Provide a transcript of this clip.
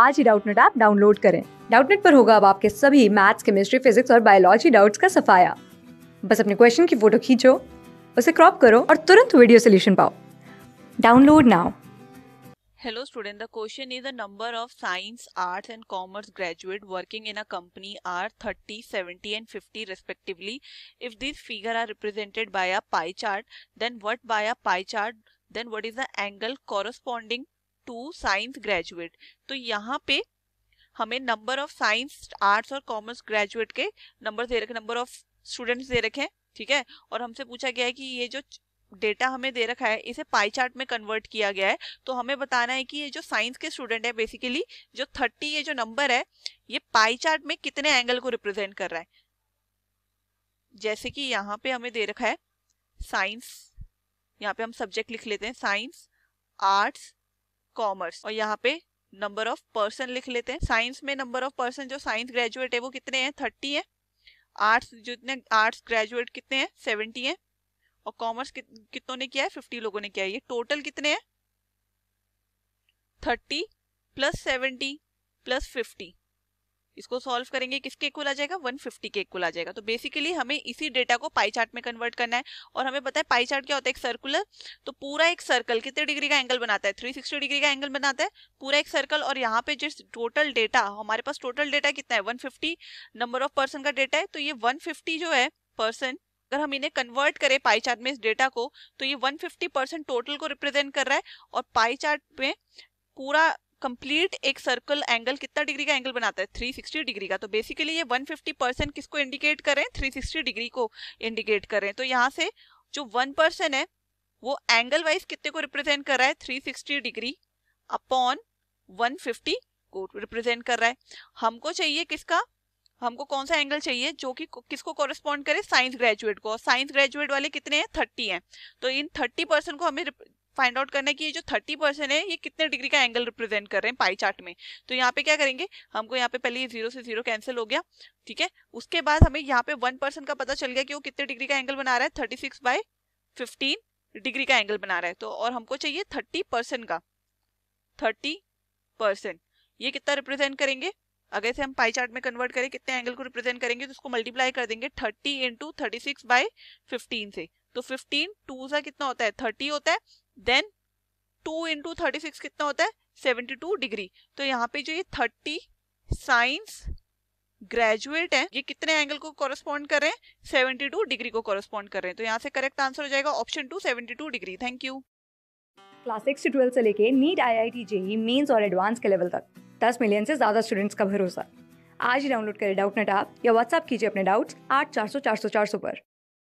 आज ही Doubtnut app download करें डाउटनेट पर होगा अब आपके सभी मैथ्स केमिस्ट्री फिजिक्स और बायोलॉजी डाउट्स का सफाया बस अपने क्वेश्चन की फोटो खींचो उसे क्रॉप करो और तुरंत वीडियो सोल्यूशन पाओ download now hello student the question is the number of science arts and commerce graduate working in a company are 30, 70 and 50 respectively if this figure are represented by a pie chart then what by a pie chart then what is the angle corresponding to science graduate तो यहाँ पे हमें number of science arts और commerce graduate के number दे रखे number of students they रखे हैं ठीक है और हमसे पूछा गया है कि ये जो डेटा हमें दे रखा है इसे पाई चार्ट में कन्वर्ट किया गया है तो हमें बताना है कि ये जो साइंस के स्टूडेंट है बेसिकली जो थर्टी ये जो नंबर है ये पाई चार्ट में कितने एंगल को रिप्रेजेंट कर रहा है जैसे कि यहाँ पे हमें दे रखा है साइंस यहाँ पे हम सब्जेक्ट लिख लेते हैं साइंस आर्ट्स कॉमर्स और यहाँ पे नंबर ऑफ पर्सन लिख लेते हैं साइंस में नंबर ऑफ पर्सन जो साइंस ग्रेजुएट है वो कितने हैं थर्टी है आर्ट्स जितने आर्ट्स ग्रेजुएट कितने हैं सेवेंटी है और कॉमर्स कि, कितनों ने किया है फिफ्टी लोगों ने किया है ये टोटल कितने हैं thirty plus seventy plus fifty इसको सॉल्व करेंगे किसके इक्वल आ जाएगा 150 के इक्वल आ जाएगा तो बेसिकली हमें इसी डेटा को पाई चार्ट में कन्वर्ट करना है और हमें पता है पाई चार्ट क्या होता है एक सर्कुलर तो पूरा एक सर्कल कितने डिग्री का एंगल बनाता है 360 डिग्री का एंगल बनाता है पूरा एक सर्कल और यहाँ पे जिस टोटल डेटा हमारे पास टोटल डेटा कितना है वन नंबर ऑफ पर्सन का डेटा है तो ये वन जो है पर्सन अगर हम इन्हें कन्वर्ट करें पाई चार्ट में इस डेटा को तो ये 150 परसेंट टोटल को रिप्रेजेंट कर रहा है और पाई चार्ट में पूरा कंप्लीट एक सर्कल एंगल कितना डिग्री का एंगल बनाता है 360 डिग्री का तो बेसिकली ये 150 परसेंट किसको इंडिकेट कर रहे हैं 360 डिग्री को इंडिकेट कर रहे हैं तो यहाँ से जो वन परसेंट है वो एंगल वाइज कितने को रिप्रेजेंट कर रहा है 360 डिग्री अपॉन 150 को रिप्रेजेंट कर रहा है हमको चाहिए किसका हमको कौन सा एंगल चाहिए जो कि किसको कॉरेस्पॉन्ड करे साइंस ग्रेजुएट को साइंस ग्रेजुएट वाले कितने हैं थर्टी हैं तो इन थर्टी परसेंट को हमें फाइंड आउट करना है कि ये जो थर्टी परसेंट है ये कितने डिग्री का एंगल रिप्रेजेंट कर रहे हैं पाई चार्ट में तो यहाँ पे क्या करेंगे हमको यहाँ पे पहले ये जीरो से जीरो कैंसिल हो गया ठीक है उसके बाद हमें यहाँ पे वन परसेंट का पता चल गया कि वो कितने डिग्री का एंगल बना रहा है thirty six by fifteen degree का एंगल बना रहा है तो और हमको चाहिए थर्टी परसेंट का थर्टी परसेंट ये कितना रिप्रेजेंट करेंगे अगर से हम पाई चार्ट में कन्वर्ट करें कितने एंगल को रिप्रेजेंट करेंगे तो उसको मल्टीप्लाई कर देंगे thirty into thirty six by fifteen से तो फिफ्टीन टू सा कितना होता है थर्टी होता है then two into thirty six कितना होता है सेवेंटी टू डिग्री तो यहाँ पे जो ये थर्टी साइंस ग्रेजुएट है ये कितने एंगल को कॉरेस्पॉन्ड कर रहे हैं सेवेंटी टू डिग्री को कॉरेस्पॉन्ड कर रहे हैं तो यहाँ से करेक्ट आंसर हो जाएगा option two seventy two degree thank you class six से ट्वेल्थ से लेके NEET I I T JEE mains और एडवांस के लेवल तक दस मिलियन से ज्यादा स्टूडेंट्स का भरोसा आज ही डाउनलोड करें डाउट नेट आप या व्हाट्सअप कीजिए अपने डाउट्स आठ चार सौ चार सौ चार सौ पर